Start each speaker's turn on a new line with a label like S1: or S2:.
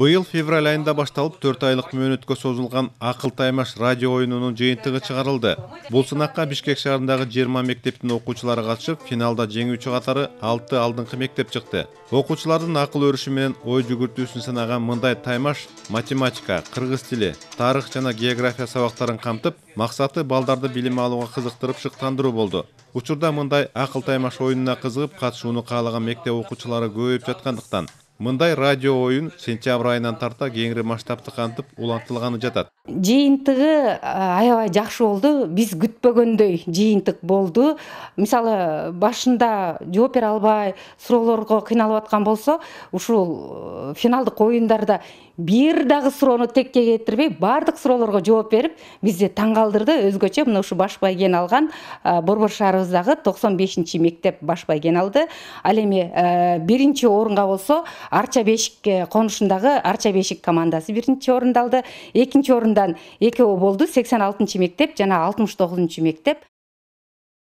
S1: быйыл февраль айында башталып төрт айлык мөөнөткө созулган акыл таймаш радио оюнунун жыйынтыгы чыгарылды бул сынакка бишкек шаарындагы жыйырма мектептин окуучулары катышып финалда жеңүүчү катары алты алдыңкы мектеп чыкты окуучулардын акыл өрүшү менен ой жүгүртүүсүн сынаган мындай таймаш математика кыргыз тили тарых жана география сабактарын камтып максаты балдарды билим алууга кызыктырып шыктандыруу болду учурда мындай акыл таймаш оюнуна кызыгып катышууну каалаган мектеп окуучулары көбөйүп жаткандыктан мындай радио ойын сентябрь айынан тарта кеңири масштабты кантып улантылганы жатат
S2: жыйынтыгы аябай жакшы болду биз күтпөгөндөй жыйынтык болду мисалы башында жооп бере албай суроолорго кыйналып аткан болсо ушул э, финалдык оюндарда бир дагы суроону текке кетирбей баардык суроолорго жооп берип бизди таң калтырды өзгөчө мына ушу баш байгени алган борбор шаарыбыздагы токсон бешинчи мектеп баш байгени алды ал эми биринчи орунга болсо арча бешик конушундагы арча бешик командасы биринчи орунду алды экинчи орундан экөө болду сексен алтынчы мектеп жана алтымыш тогузунчу мектеп